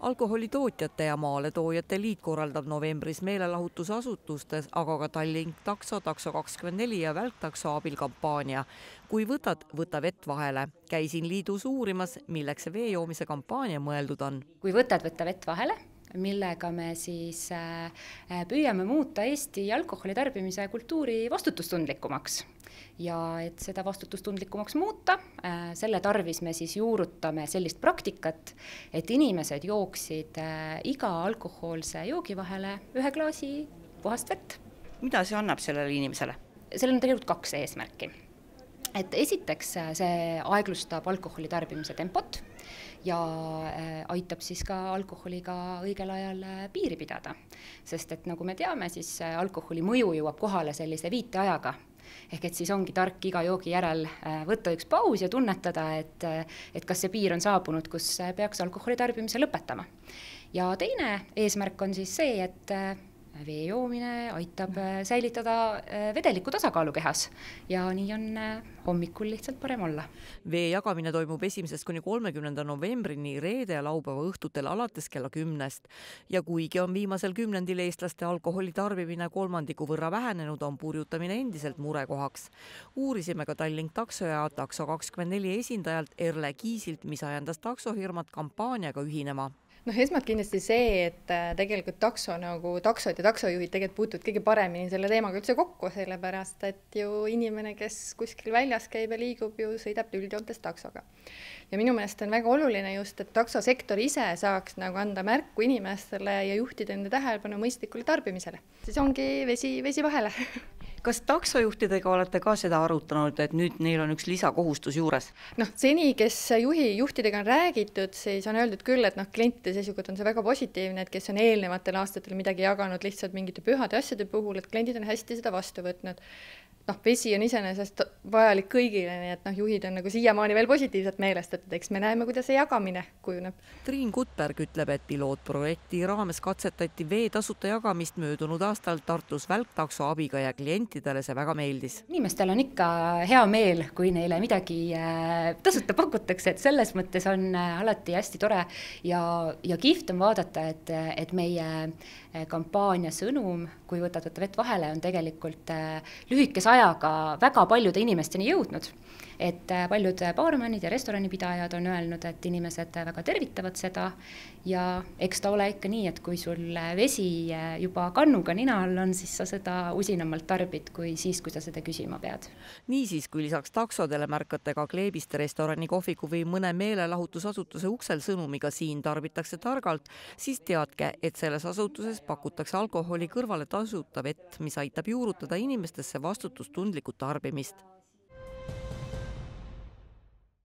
alkoholitootjate ja maaletoojate liit korraldab novembris meelelahutusasutustes, aga ka Tallink takso, takso kakskümmend neli ja välktakso abil kampaania. kui võtad, võta vett vahele. käisin liidus uurimas, milleks see vee joomise kampaania mõeldud on. kui võtad, võta vett vahele millega me siis äh, püüame muuta Eesti alkoholi tarbimise kultuuri vastutustundlikumaks ja et seda vastutustundlikumaks muuta, äh, selle tarvis me siis juurutame sellist praktikat, et inimesed jooksid äh, iga alkohoolse joogi vahele ühe klaasi puhast vett. mida see annab sellele inimesele? seal on tegelikult kaks eesmärki. et esiteks see aeglustab alkoholi tarbimise tempot ja äh, aitab siis ka alkoholiga õigel ajal äh, piiri pidada. sest et nagu me teame, siis äh, alkoholi mõju jõuab kohale sellise viiteajaga ehk et siis ongi tark iga joogi järel võtta üks paus ja tunnetada, et, et kas see piir on saabunud, kus peaks alkoholi tarbimise lõpetama. ja teine eesmärk on siis see, et vee joomine aitab äh, säilitada äh, vedeliku tasakaalu kehas ja nii on äh, hommikul lihtsalt parem olla. vee jagamine toimub esimesest kuni kolmekümnenda novembrini reede ja laupäeva õhtutel alates kella kümnest ja kuigi on viimasel kümnendil eestlaste alkoholi tarbimine kolmandiku võrra vähenenud, on purjutamine endiselt murekohaks. uurisime ka Tallink takso ja takso kakskümmend neli esindajalt Erle Kiisilt, mis ajendas taksofirmat kampaaniaga ühinema noh, esmalt kindlasti see, et äh, tegelikult takso nagu, taksod ja taksojuhid tegelikult puutuvad kõige paremini selle teemaga üldse kokku, sellepärast et ju inimene, kes kuskil väljas käib ja liigub, ju sõidab üldjoontes taksoga. ja minu meelest on väga oluline just, et taksosektor ise saaks nagu anda märku inimestele ja juhtida nende tähelepanu mõistlikule tarbimisele. siis ongi vesi, vesi vahele kas taksojuhtidega olete ka seda arutanud, et nüüd neil on üks lisakohustus juures? noh, seni, kes juhi, juhtidega on räägitud, siis on öeldud küll, et noh, klientide seisukohalt on see väga positiivne, et kes on eelnevatel aastatel midagi jaganud lihtsalt mingite pühade asjade puhul, et kliendid on hästi seda vastu võtnud noh, vesi on iseenesest vajalik kõigile, nii et noh, juhid on nagu siiamaani veel positiivselt meelestatud, eks me näeme, kuidas see jagamine kujuneb. Triin Kutberg ütleb, et pilootprojekti raames katsetati vee tasuta jagamist möödunud aastal Tartus välktakso abiga ja klientidele see väga meeldis. inimestel on ikka hea meel, kui neile midagi äh, tasuta pakutakse, et selles mõttes on äh, alati hästi tore ja, ja kihvt on vaadata, et, et meie äh, kampaania sõnum, kui võtad, võtta vett vahele, on tegelikult lühikese aja ajaga väga paljude inimesteni jõudnud. et äh, paljud baarmenid ja restoranipidajad on öelnud, et inimesed väga tervitavad seda ja eks ta ole ikka nii, et kui sul vesi äh, juba kannuga nina all on, siis sa seda usinamalt tarbid, kui siis, kui sa seda küsima pead. niisiis, kui lisaks taksodele märkate ka kleebist restorani, kohviku või mõne meelelahutusasutuse uksel sõnumiga siin tarbitakse targalt, siis teadke, et selles asutuses pakutakse alkoholi kõrvale tasuta vett, mis aitab juurutada inimestesse vastutust vastutustundlikku tarbimist